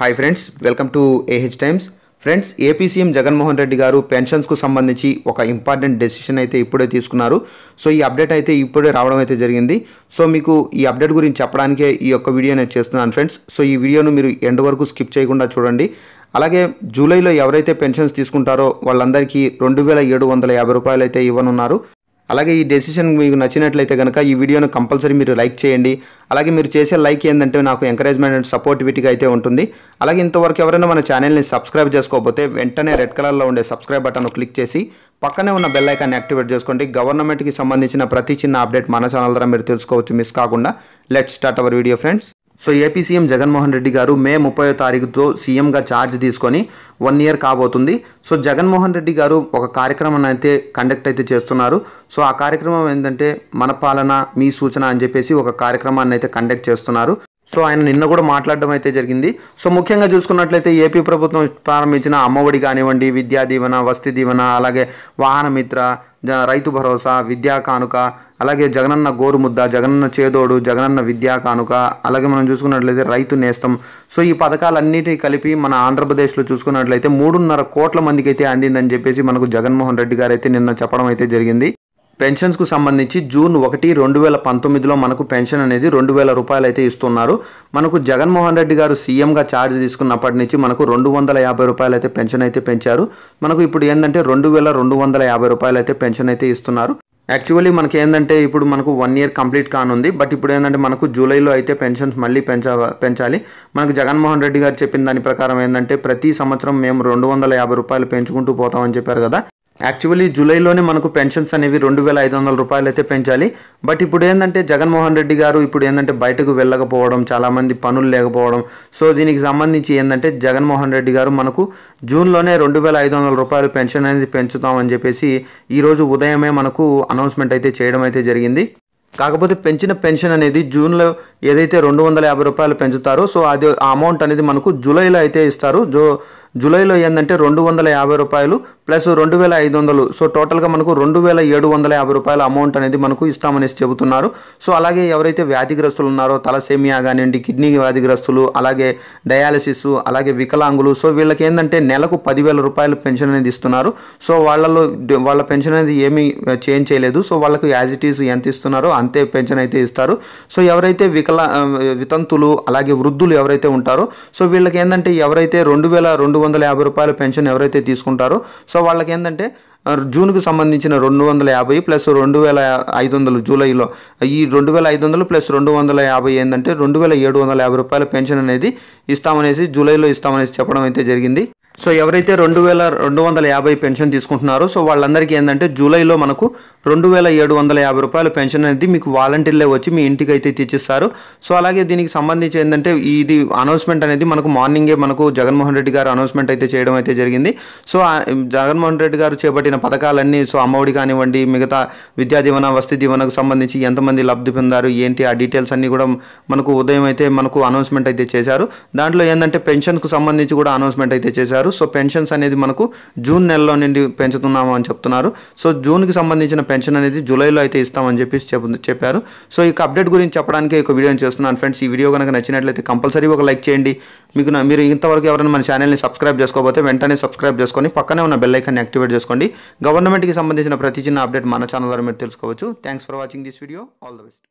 hi friends welcome to AH times friends AP CM Jaganmohan Reddy గారు పెన్షన్స్కు సంబంధించి ఒక ఇంపార్టెంట్ డెసిషన్ అయితే ఇప్పుడే తీసుకున్నారు సో ఈ అప్డేట్ అయితే ఇప్పుడే రావడం అయితే జరిగింది సో మీకు ఈ అప్డేట్ గురించి చెప్పడానికే ఈ యొక్క వీడియో నేను చేస్తున్నాను ఫ్రెండ్స్ సో ఈ వీడియోను మీరు ఎండ్ వరకు స్కిప్ చేయకుండా చూడండి అలాగే జూలైలో ఎవరైతే పెన్షన్స్ తీసుకుంటారో వాళ్ళందరికీ రెండు వేల ఏడు వందల యాభై రూపాయలు అయితే ఇవ్వనున్నారు అలాగే ఈ డెసిషన్ మీకు నచ్చినట్లయితే కనుక ఈ వీడియోను కంపల్సరీ మీరు లైక్ చేయండి అలాగే మీరు చేసే లైక్ ఏంటంటే నాకు ఎంకరేజ్మెంట్ అండ్ సపోర్టివిటీగా అయితే ఉంటుంది అలాగే ఇంతవరకు ఎవరైనా మన ఛానల్ని సబ్స్క్రైబ్ చేసుకోకపోతే వెంటనే రెడ్ కలర్లో ఉండే సబ్స్క్రైబ్ బటన్ను క్లిక్ చేసి పక్కనే ఉన్న బెల్ ఐకాన్ని యాక్టివేట్ చేసుకోండి గవర్నమెంట్కి సంబంధించిన ప్రతి చిన్న అప్డేట్ మన ఛానల్ ద్వారా మీరు తెలుసుకోవచ్చు మిస్ కాకుండా let start our video friends so AP CM Jaganmohan Reddy గారు మే ముప్పై తారీఖుతో సీఎంగా ఛార్జ్ తీసుకొని వన్ ఇయర్ కాబోతుంది సో జగన్మోహన్ రెడ్డి గారు ఒక కార్యక్రమం అయితే కండక్ట్ అయితే చేస్తున్నారు సో ఆ కార్యక్రమం ఏంటంటే మన పాలన మీ సూచన అని చెప్పేసి ఒక కార్యక్రమాన్ని అయితే కండక్ట్ చేస్తున్నారు సో ఆయన నిన్న కూడా మాట్లాడడం అయితే జరిగింది సో ముఖ్యంగా చూసుకున్నట్లయితే ఏపీ ప్రభుత్వం ప్రారంభించిన అమ్మఒడి కానివ్వండి విద్యా దీవెన వస్తి దీవెన అలాగే వాహనమిత్ర రైతు భరోసా విద్యా కానుక అలాగే జగనన్న గోరుముద్ద జగనన్న చేదోడు జగనన్న విద్యా కానుక అలాగే మనం చూసుకున్నట్లయితే రైతు నేస్తం సో ఈ పథకాలన్నిటి కలిపి మన ఆంధ్రప్రదేశ్లో చూసుకున్నట్లయితే మూడున్నర కోట్ల మందికి అయితే అందిందని చెప్పేసి మనకు జగన్మోహన్ రెడ్డి గారు అయితే నిన్న చెప్పడం అయితే జరిగింది పెన్షన్స్కు సంబంధించి జూన్ ఒకటి రెండు వేల పంతొమ్మిదిలో మనకు పెన్షన్ అనేది రెండు వేల రూపాయలు అయితే ఇస్తున్నారు మనకు జగన్మోహన్ రెడ్డి గారు సీఎంగా ఛార్జ్ తీసుకున్నప్పటి నుంచి మనకు రెండు వందల యాభై రూపాయలు అయితే పెన్షన్ అయితే పెంచారు మనకు ఇప్పుడు ఏంటంటే రెండు వేల రెండు వందల యాభై రూపాయలు అయితే పెన్షన్ అయితే ఇస్తున్నారు యాక్చువల్లీ మనకి ఏంటంటే ఇప్పుడు మనకు వన్ ఇయర్ కంప్లీట్ కానుంది బట్ ఇప్పుడు ఏంటంటే మనకు జూలైలో అయితే పెన్షన్స్ మళ్ళీ పెంచ పెంచాలి మనకు జగన్మోహన్ రెడ్డి గారు చెప్పిన దాని ప్రకారం ఏంటంటే ప్రతి సంవత్సరం మేము రెండు వందల యాభై రూపాయలు పెంచుకుంటూ పోతామని చెప్పారు కదా యాక్చువల్లీ జూలైలోనే మనకు పెన్షన్స్ అనేవి రెండు వేల ఐదు వందల రూపాయలు అయితే పెంచాలి బట్ ఇప్పుడు ఏంటంటే జగన్మోహన్ రెడ్డి గారు ఇప్పుడు ఏంటంటే బయటకు వెళ్ళకపోవడం చాలామంది పనులు లేకపోవడం సో దీనికి సంబంధించి ఏంటంటే జగన్మోహన్ రెడ్డి గారు మనకు జూన్లోనే రెండు వేల ఐదు వందల రూపాయలు పెన్షన్ అనేది పెంచుతామని చెప్పేసి ఈరోజు ఉదయమే మనకు అనౌన్స్మెంట్ అయితే చేయడం అయితే జరిగింది కాకపోతే పెంచిన పెన్షన్ అనేది జూన్లో ఏదైతే రెండు వందల యాభై రూపాయలు పెంచుతారో సో అది ఆ అమౌంట్ అనేది మనకు జూలైలో అయితే ఇస్తారు జో జూలైలో ఏంటంటే రెండు వందల యాభై రూపాయలు ప్లస్ రెండు వేల ఐదు వందలు సో టోటల్గా మనకు రెండు వేల ఏడు వందల యాభై రూపాయల అమౌంట్ అనేది మనకు ఇస్తామనేసి చెబుతున్నారు సో అలాగే ఎవరైతే వ్యాధిగ్రస్తులు ఉన్నారో తలసేమియా కానివ్వండి కిడ్నీ వ్యాధిగ్రస్తులు అలాగే డయాలసిస్ అలాగే వికలాంగులు సో వీళ్ళకి ఏంటంటే నెలకు పదివేల రూపాయలు పెన్షన్ అనేది ఇస్తున్నారు సో వాళ్ళలో వాళ్ళ పెన్షన్ అనేది ఏమీ చేంజ్ చేయలేదు సో వాళ్ళకు యాజ్ ఇట్ ఈస్ ఎంత ఇస్తున్నారో అంతే పెన్షన్ అయితే ఇస్తారు సో ఎవరైతే వికలా వితంతులు అలాగే వృద్ధులు ఎవరైతే ఉంటారో సో వీళ్ళకి ఏంటంటే ఎవరైతే రెండు వేల రెండు వందల యాభై రూపాయల పెన్షన్ ఎవరైతే తీసుకుంటారో సో వాళ్ళకి ఏంటంటే జూన్కి సంబంధించిన రెండు వందల యాభై ప్లస్ రెండు వేల ఐదు వందలు జూలైలో ఈ రెండు వేల ఐదు వందలు ప్లస్ రెండు వందల యాభై ఏంటంటే రెండు వేల ఏడు వందల యాభై రూపాయల పెన్షన్ అనేది ఇస్తామనేసి జూలైలో ఇస్తామనేసి చెప్పడం అయితే జరిగింది సో ఎవరైతే రెండు వేల రెండు వందల యాభై పెన్షన్ తీసుకుంటున్నారో సో వాళ్ళందరికీ ఏంటంటే జూలైలో మనకు రెండు వేల ఏడు వందల యాభై రూపాయల పెన్షన్ అనేది మీకు వాలంటీర్లే వచ్చి మీ ఇంటికి అయితే తెచ్చిస్తారు సో అలాగే దీనికి సంబంధించి ఏంటంటే ఇది అనౌన్స్మెంట్ అనేది మనకు మార్నింగే మనకు జగన్మోహన్ రెడ్డి గారు అనౌన్స్మెంట్ అయితే చేయడం అయితే జరిగింది సో జగన్మోహన్ రెడ్డి గారు చేపట్టిన పథకాలన్నీ సో అమ్మఒడి కానివ్వండి మిగతా విద్యా దీవెన వసతి దీవెనకు సంబంధించి ఎంతమంది లబ్ధి పొందారు ఏంటి ఆ డీటెయిల్స్ అన్నీ కూడా మనకు ఉదయం అయితే మనకు అనౌన్స్మెంట్ అయితే చేశారు దాంట్లో ఏంటంటే పెన్షన్కు సంబంధించి కూడా అనౌన్స్మెంట్ అయితే చేశారు చెప్పారు సో పెన్షన్స్ అనేది మనకు జూన్ నెలలో నుండి పెంచుతున్నాము అని చెప్తున్నారు సో జూన్కి సంబంధించిన పెన్షన్ అనేది జూలైలో అయితే ఇస్తామని చెప్పేసి చెప్పారు సో ఈ అప్డేట్ గురించి చెప్పడానికి ఒక వీడియోని చేస్తున్నాను ఫ్రెండ్స్ ఈ వీడియో కనుక నచ్చినట్లయితే కంపల్సరీ ఒక లైక్ చేయండి మీకు మీరు ఇంతవరకు ఎవరైనా మన ఛానల్ని సబ్స్క్రైబ్ చేసుకోకపోతే వెంటనే సబ్స్క్రైబ్ చేసుకొని పక్కనే ఉన్న బెల్ ఐకాన్ని యాక్టివేట్ చేసుకోండి గవర్నమెంట్కి సంబంధించిన ప్రతి చిన్న అప్డేట్ మన ఛానల్ ద్వారా మీరు తెలుసుకోవచ్చు thanks for watching this video all the best